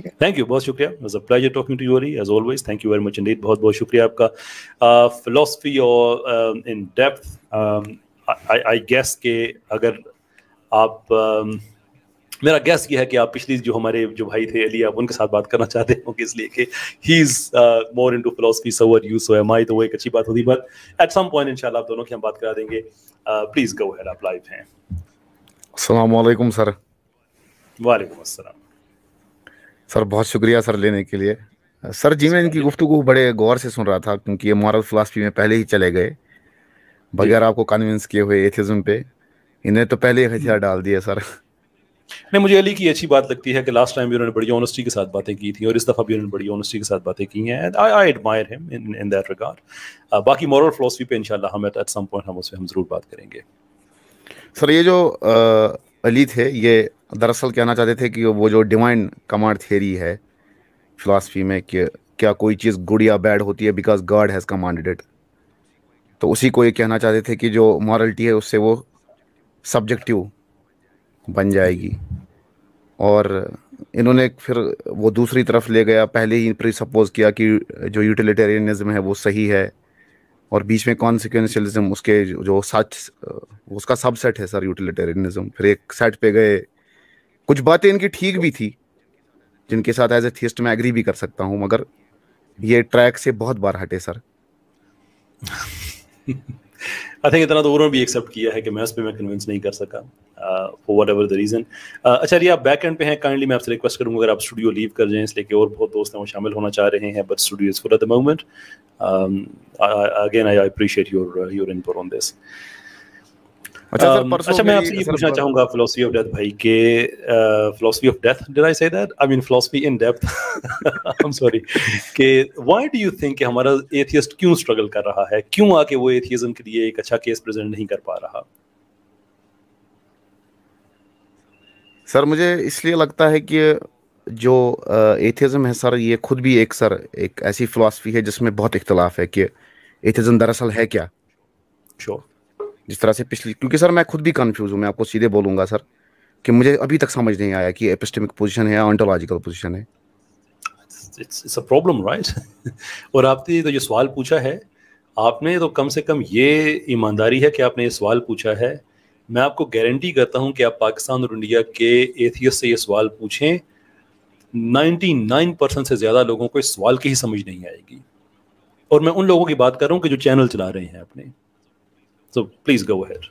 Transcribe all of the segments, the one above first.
Thank you बहुत शुक्रिया was a pleasure talking to you as always thank you very much indeed बहुत बहुत शुक्रिया आपका फिलोसफी और इन डेप्थ आई गेस के अगर आप um, मेरा गैस ये है कि आप पिछली जो हमारे जो भाई थे अली आप उनके साथ बात करना चाहते होंगे इसलिए कि he is more into philosophy so were you so am I तो वो एक अच्छी बात होती बट एट सम पॉइंट इंशाल्लाह आप दोनों की हम बात करा देंगे प्लीज गो हेड आप लाइव हैं सर वालेकुम असलम सर बहुत शुक्रिया सर लेने के लिए सर जी मैं इनकी गुफ्तु को बड़े गौर से सुन रहा था क्योंकि ये मॉरल फिलासफी में पहले ही चले गए बगैर आपको कन्विंस किए हुए एथिज्म पे इन्हें तो पहले ही हथियार डाल दिया सर नहीं मुझे अली की अच्छी बात लगती है कि लास्ट टाइम भी उन्होंने बड़ी ऑनेस्टी के साथ बातें की थी और इस दफ़ा भी उन्होंने बड़ी ऑनेस्टी के साथ बातें की हैं I I admire him in in that regard बाकी मॉरल फिलोसफी पे इंशाल्लाह हम एट सम पॉइंट हम उस पर हम ज़रूर बात करेंगे सर ये जो आ, uh, अली थे ये दरअसल कहना चाहते थे कि वो जो डिवाइन कमांड थियरी है फिलासफी में कि क्या कोई चीज़ गुड या बैड होती है because God has commanded it तो उसी को ये कहना चाहते थे कि जो मॉरलिटी है उससे वो सब्जेक्टिव बन जाएगी और इन्होंने फिर वो दूसरी तरफ ले गया पहले ही प्री सपोज किया कि जो यूटिलिटेरियनिज्म है वो सही है और बीच में कॉन्सिक्वेंशियलिज्म उसके जो सच उसका सबसेट है सर यूटिलिटेरियनिज्म फिर एक सेट पे गए कुछ बातें इनकी ठीक भी थी जिनके साथ एज ए थियस्ट मैं एग्री भी कर सकता हूँ मगर ये ट्रैक से बहुत बार हटे सर आई थिंक इतना तो उन्होंने भी एक्सेप्ट किया है कि मैं उस पर मैं कन्विंस नहीं कर सका for whatever the reason अच्छा ये आप बैक एंड पे हैं काइंडली मैं आपसे रिक्वेस्ट करूँगा अगर आप स्टूडियो लीव कर जाएँ इसलिए कि और बहुत दोस्त हैं वो शामिल होना चाह रहे हैं but studio is for the moment again I appreciate your your input on this अच्छा, सर um, अच्छा, uh, हमारा एथियस्ट क्यों स्ट्रगल कर रहा है क्यों आके वो के लिए एक अच्छा केस प्रेजेंट नहीं कर पा रहा सर मुझे इसलिए लगता है कि जो एथियज़म uh, है सर ये खुद भी एक सर एक ऐसी फ़िलासफ़ी है जिसमें बहुत इख्तलाफ है कि एथियज़म दरअसल है क्या श्योर sure. जिस तरह से पिछली क्योंकि सर मैं खुद भी कन्फ्यूज हूँ मैं आपको सीधे बोलूँगा सर कि मुझे अभी तक समझ नहीं आया कि एपिस्टेमिक पोजीशन है ऑन्टोलॉजिकल पोजीशन है it's it's a problem right और आपने तो ये सवाल पूछा है आपने तो कम से कम ये ईमानदारी है कि आपने ये सवाल पूछा है मैं आपको गारंटी करता हूँ कि आप पाकिस्तान और इंडिया के एथियस से ये सवाल पूछें 99 परसेंट से ज़्यादा लोगों को इस सवाल की ही समझ नहीं आएगी और मैं उन लोगों की बात कर रहा हूँ कि जो चैनल चला रहे हैं अपने सो प्लीज गो अहेड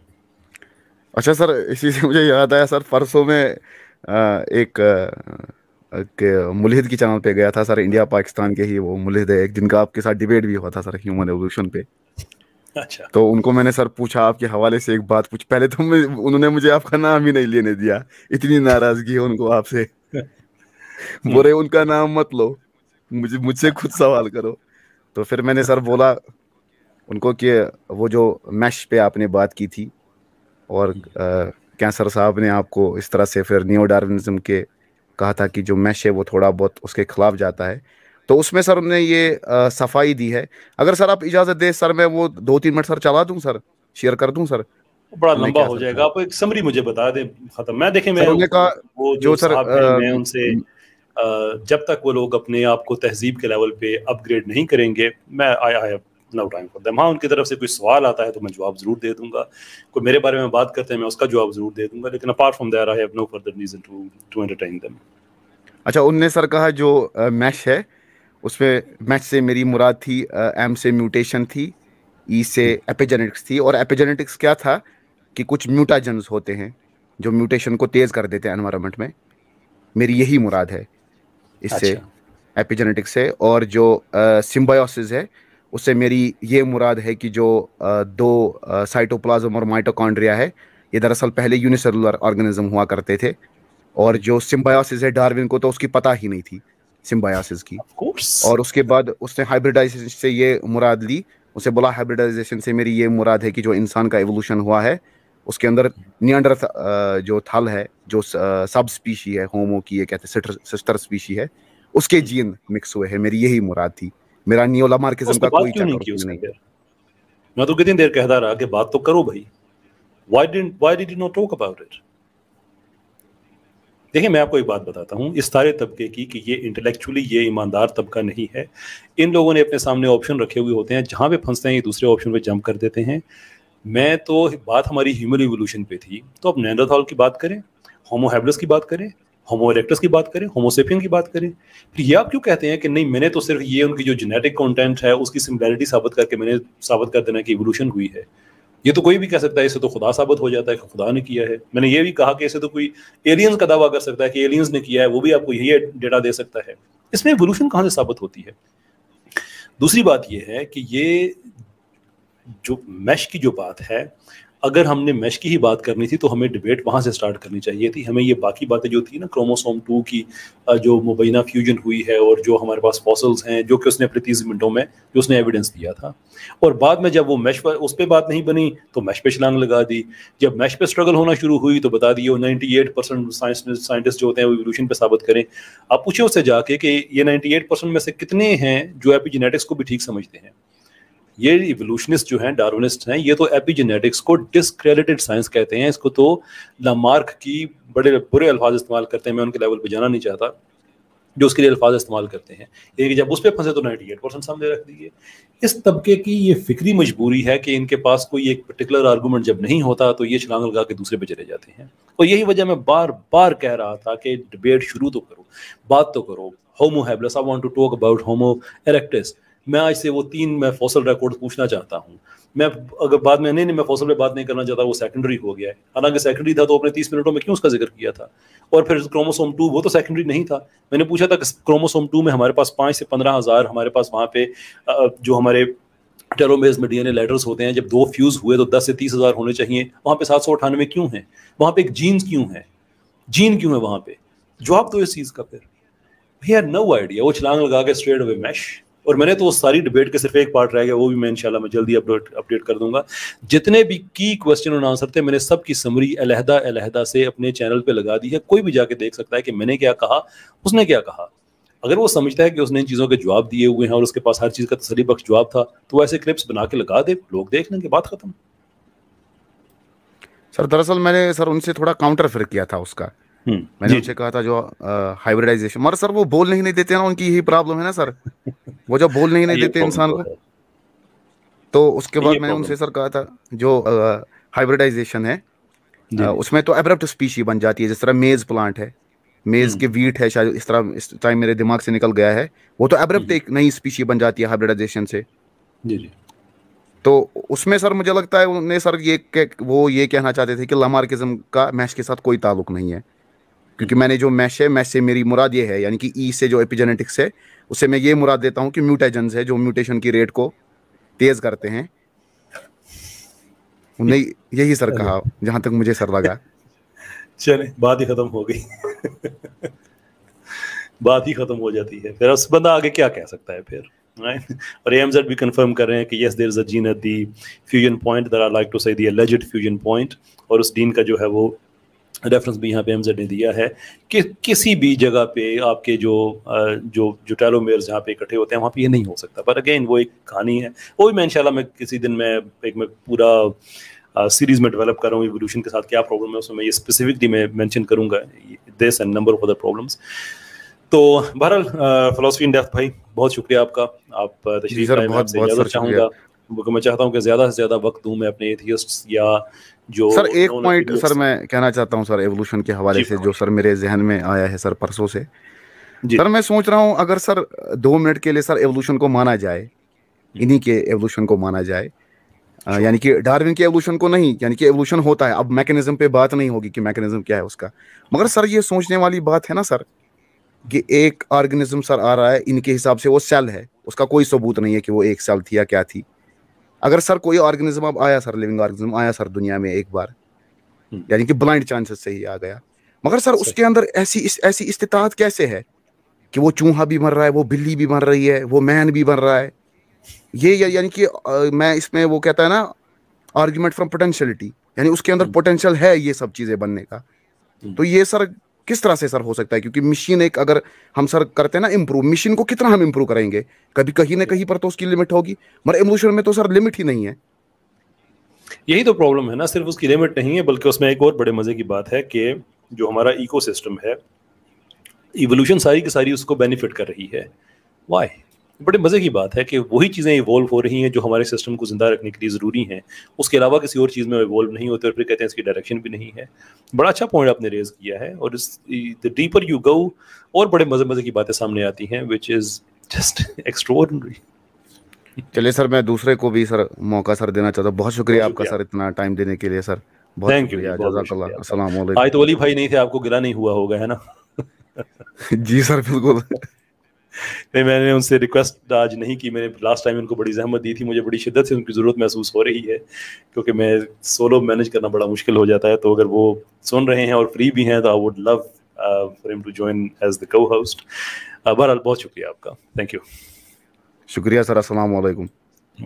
अच्छा सर इसी से मुझे याद आया सर परसों में एक के मुलहिद की चैनल पे गया था सर इंडिया पाकिस्तान के ही वो मुलिद है एक दिन का आपके साथ डिबेट भी हुआ था सर ह्यूमन एवोल्यूशन पे अच्छा तो उनको मैंने सर पूछा आपके हवाले से एक बात पूछ पहले तो उन्होंने मुझे आपका नाम ही नहीं लेने दिया इतनी नाराजगी है उनको आपसे बोरे उनका नाम मत लो मुझे मुझसे खुद सवाल करो तो फिर मैंने सर बोला उनको कि वो जो मैश पे आपने बात की थी और कैंसर साहब ने आपको इस तरह से फिर न्यू डार्विनिज्म के कहा था कि जो मैश है वो थोड़ा बहुत उसके खिलाफ जाता है तो उसमें सर ने ये आ, सफाई दी है अगर सर आप इजाजत दे सर मैं वो दो तीन मिनट सर चला दूं सर शेयर कर दूं सर बड़ा लंबा हो जाएगा आप एक समरी मुझे बता दें खत्म मैं देखें मैं उनका वो जो, जो सर मैं उनसे जब तक वो लोग अपने आप को तहजीब के लेवल पे अपग्रेड नहीं करेंगे मैं आई आई इतना टाइम फॉर देम हाँ उनकी तरफ से कोई सवाल आता है तो मैं जवाब जरूर दे दूंगा कोई मेरे बारे में बात करते हैं मैं उसका जवाब जरूर दे दूंगा लेकिन apart from there I have no further reason to to entertain them अच्छा उनने सर कहा जो मैच है उसमें मैच से मेरी मुराद थी एम से म्यूटेशन थी ई e से एपिजेनेटिक्स थी और एपिजेनेटिक्स क्या था कि कुछ म्यूटाजन्स होते हैं जो म्यूटेशन को तेज़ कर देते हैं एनवायरमेंट में मेरी यही मुराद है इससे अच्छा। एपिजेनेटिक्स से और जो सिम्बायोसिस है उससे मेरी ये मुराद है कि जो दो साइटोप्लाज्म और माइटोकॉन्ड्रिया है ये दरअसल पहले यूनिसेलुलर ऑर्गेनिज्म हुआ करते थे और जो सिम्बायोसिस है डार्विन को तो उसकी पता ही नहीं थी सिम्बायोसिस की और उसके बाद उसने हाइब्रिडाइजेशन से ये मुराद ली उसे बोला हाइब्रिडाइजेशन से मेरी ये मुराद है कि जो इंसान का एवोल्यूशन हुआ है उसके अंदर नियंडर जो थल है जो सब स्पीशी है होमो की ये कहते हैं सिस्टर स्पीशी है उसके जीन मिक्स हुए हैं मेरी यही मुराद थी मेरा नियोला मार्केज्म का कोई क्यों नहीं मैं तो कितनी देर कहता रहा कि बात तो करो भाई why did why did you not talk about it देखिए मैं आपको एक बात बताता हूँ इस सारे तबके की कि ये इंटेलेक्चुअली ये ईमानदार तबका नहीं है इन लोगों ने अपने सामने ऑप्शन रखे हुए होते हैं जहाँ पे फंसते हैं ये दूसरे ऑप्शन पे जंप कर देते हैं मैं तो बात हमारी ह्यूमन इवोल्यूशन पे थी तो अब नैंडरथॉल की बात करें होमोहेबलस की बात करें होमो इरेक्टस की बात करें होमोसेपियन की बात करें फिर ये आप क्यों कहते हैं कि नहीं मैंने तो सिर्फ ये उनकी जो जेनेटिक कंटेंट है उसकी सिमिलैरिटी साबित करके मैंने साबित कर देना कि इवोल्यूशन हुई है ये तो कोई भी कह सकता है इसे तो खुदा साबित हो जाता है कि खुदा ने किया है मैंने ये भी कहा कि इसे तो कोई एलियंस का दावा कर सकता है कि एलियंस ने किया है वो भी आपको यही डेटा दे सकता है इसमें इवोल्यूशन कहाँ से साबित होती है दूसरी बात यह है कि ये जो मैश की जो बात है अगर हमने मैश की ही बात करनी थी तो हमें डिबेट वहाँ से स्टार्ट करनी चाहिए थी हमें ये बाकी बातें जो थी ना क्रोमोसोम टू की जो मुबैना फ्यूजन हुई है और जो हमारे पास फॉसल्स हैं जो कि उसने अपने तीस मिनटों में जो उसने एविडेंस दिया था और बाद में जब वो मैश पर उस पर बात नहीं बनी तो मैश पे छलांग लगा दी जब मैश पे स्ट्रगल होना शुरू हुई तो बता दिए नाइन्टी एट परसेंट साइंटिस्ट जो होते हैं वो रिवोल्यूशन पर साबित करें आप पूछे उससे जाके कि ये नाइन्टी एट परसेंट में से कितने हैं जो जेनेटिक्स को भी ठीक समझते हैं ये रिवोल्यूशनिस्ट जो हैं डार्विनिस्ट हैं ये तो एपिजेनेटिक्स को डिसक्रेडिटेड साइंस कहते हैं इसको तो लामार्क की बड़े बुरे अल्फाज इस्तेमाल करते हैं मैं उनके लेवल पर जाना नहीं चाहता जो उसके लिए अल्फाज इस्तेमाल करते हैं लेकिन जब उस पर फंसे तो नाइन्टी एट परसेंट सामने रख दिए इस तबके की ये फिक्री मजबूरी है कि इनके पास कोई एक पर्टिकुलर आर्गूमेंट जब नहीं होता तो ये छलांग लगा के दूसरे पे चले जाते हैं और यही वजह मैं बार बार कह रहा था कि डिबेट शुरू तो करो बात तो करो homo habilis I want to talk about homo erectus मैं आज से वो तीन मैं फौसल रिकॉर्ड पूछना चाहता हूँ मैं अगर बाद में नहीं नहीं मैं फौसल में बात नहीं करना चाहता वो सेकेंडरी हो गया है हालांकि सेकेंडरी था तो अपने तीस मिनटों में क्यों उसका जिक्र किया था और फिर क्रोमोसोम टू वो तो सेकेंडरी नहीं था मैंने पूछा था क्रोमोसोम टू में हमारे पास पाँच से पंद्रह हज़ार हमारे पास वहाँ पे जो हमारे टेरोमेज में डीएनए लेटर्स होते हैं जब दो फ्यूज़ हुए तो दस से तीस हज़ार होने चाहिए वहाँ पे सात सौ अठानवे क्यों है वहाँ पे एक जीन्स क्यों है जीन क्यों है वहाँ पे जवाब दो इस चीज़ का फिर भैया नो आइडिया वो छलांग लगा के स्ट्रेट अवे मैश और मैंने तो वो सारी डिबेट के सिर्फ एक पार्ट रह गया वो भी मैं इंशाल्लाह मैं जल्दी अपडेट अपडेट कर दूंगा जितने भी की क्वेश्चन और आंसर थे मैंने सब की समरी अलहदा अलहदा से अपने चैनल पे लगा दी है कोई भी जाके देख सकता है कि मैंने क्या कहा उसने क्या कहा अगर वो समझता है कि उसने इन चीज़ों के जवाब दिए हुए हैं और उसके पास हर चीज़ का तसली बख्श जवाब था तो ऐसे क्लिप्स बना के लगा दे लोग देख लेंगे बात खत्म सर दरअसल मैंने सर उनसे थोड़ा काउंटर फिर किया था उसका हम्म, मैंने उनसे कहा था जो हाइब्रिडाइजेशन मगर सर वो बोल नहीं, देते ना उनकी यही प्रॉब्लम है ना सर वो जब बोलने ही नहीं देते इंसान तो को तो उसके बाद मैंने उनसे सर कहा था जो हाइब्रिडाइजेशन है आ, उसमें तो एब्रप्ट स्पीशी बन जाती है जिस तरह मेज प्लांट है मेज हम्म। के वीट है शायद इस तरह इस टाइम मेरे दिमाग से निकल गया है वो तो एब्रप्ट एक नई स्पीशी बन जाती है हाइब्रिडाइजेशन से तो उसमें सर मुझे लगता है उन्हें सर ये वो ये कहना चाहते थे कि लमार्किज्म का मैश के साथ कोई ताल्लुक नहीं है क्योंकि मैंने जो मैश है मैश से मेरी मुराद ये है यानी कि ई e से जो एपिजेनेटिक्स है उसे मैं ये मुराद देता हूँ कि म्यूटेजन है जो म्यूटेशन की रेट को तेज करते हैं उन्हें यही सर कहा जहां तक मुझे सर लगा चले बात ही खत्म हो गई बात ही खत्म हो जाती है फिर उस बंदा आगे क्या कह सकता है फिर और एम भी कंफर्म कर रहे हैं कि yes there is a gene at the fusion point there are like to say the एलेजड fusion point और उस डीन का जो है वो रेफरेंस भी यहाँ पे हमजेड ने दिया है कि किसी भी जगह पे आपके जो जो जो टेलोमेयर्स जहाँ पे इकट्ठे होते हैं वहाँ पे ये नहीं हो सकता पर अगेन वो एक कहानी है वो भी मैं इनशाला मैं किसी दिन मैं एक मैं पूरा सीरीज में डेवलप कर रहा हूँ एवोल्यूशन के साथ क्या प्रॉब्लम है उसमें मैं ये स्पेसिफिकली मैं मैंशन करूँगा this and number of other problems तो बहरहाल फिलोसफी इन डेफ भाई बहुत शुक्रिया आपका आप तशरीफ बहुत बहुत चाहूँगा क्योंकि मैं चाहता हूँ कि ज़्यादा से ज़्यादा वक्त दूँ मैं अपने एथियस्ट्स या जो सर एक पॉइंट सर मैं कहना चाहता हूँ सर एवोल्यूशन के हवाले से हाँ। जो सर मेरे जहन में आया है सर परसों से सर मैं सोच रहा हूँ अगर सर दो मिनट के लिए सर एवोल्यूशन को माना जाए इन्हीं के एवोल्यूशन को माना जाए यानी कि डार्विन के एवोल्यूशन को नहीं यानी कि एवोल्यूशन होता है अब मैकेनिज्म पे बात नहीं होगी कि मैकेनिज्म क्या है उसका मगर सर ये सोचने वाली बात है ना सर कि एक ऑर्गेनिज्म सर आ रहा है इनके हिसाब से वो सेल है उसका कोई सबूत नहीं है कि वो एक सेल थी या क्या थी अगर सर कोई ऑर्गेनिज्म अब आया सर लिविंग ऑर्गेनिज्म आया सर दुनिया में एक बार हम्म। यानी कि ब्लाइंड चांसेस से ही आ गया मगर सर उसके अंदर ऐसी इस, ऐसी इस्तात कैसे है कि वो चूहा भी मर रहा है वो बिल्ली भी मर रही है वो मैन भी मर रहा है ये या, यानी कि आ, मैं इसमें वो कहता है ना आर्ग्यूमेंट फ्रॉम पोटेंशियलिटी यानी उसके अंदर पोटेंशियल हम्म। है ये सब चीज़ें बनने का हम्म। तो ये सर किस तरह से सर हो सकता है क्योंकि मशीन एक अगर हम सर करते हैं ना इम्प्रूव मशीन को कितना हम इम्प्रूव करेंगे कभी कहीं ना कहीं पर तो उसकी लिमिट होगी मगर इमोशन में तो सर लिमिट ही नहीं है यही तो प्रॉब्लम है ना सिर्फ उसकी लिमिट नहीं है बल्कि उसमें एक और बड़े मज़े की बात है कि जो हमारा इको है इवोल्यूशन सारी की सारी उसको बेनिफिट कर रही है वाई बड़े मज़े की बात है कि वही चीज़ें इवॉल्व हो रही हैं जो हमारे सिस्टम को ज़िंदा रखने के लिए ज़रूरी हैं उसके अलावा किसी और चीज़ में इवॉल्व नहीं होते और फिर कहते हैं इसकी डायरेक्शन भी नहीं है बड़ा अच्छा पॉइंट आपने रेज किया है और इस द डीपर यू गो और बड़े मज़े मज़े की बातें सामने आती हैं विच इज़ जस्ट एक्स्ट्रॉर्डनरी चलिए सर मैं दूसरे को भी सर मौका सर देना चाहता हूँ बहुत शुक्रिया आपका सर इतना टाइम देने के लिए सर थैंक यू जजाकल्ला आज तो अली भाई नहीं थे आपको गिला नहीं हुआ होगा है ना जी सर बिल्कुल नहीं मैंने उनसे रिक्वेस्ट आज नहीं की मैंने लास्ट टाइम उनको बड़ी जहमत दी थी मुझे बड़ी शिद्दत से उनकी ज़रूरत महसूस हो रही है क्योंकि मैं सोलो मैनेज करना बड़ा मुश्किल हो जाता है तो अगर वो सुन रहे हैं और फ्री भी हैं तो I would love for him to join as the cohost बहरहाल बहुत शुक्रिया आपका थैंक यू शुक्रिया सर अस्सलाम वालेकुम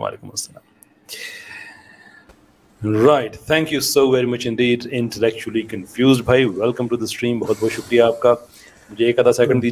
वालेकुम अस्सलाम right thank you so very much indeed intellectually confused भाई वेलकम टू द स्ट्रीम बहुत बहुत शुक्रिया आपका मुझे एक आधा सेकंड दीजिए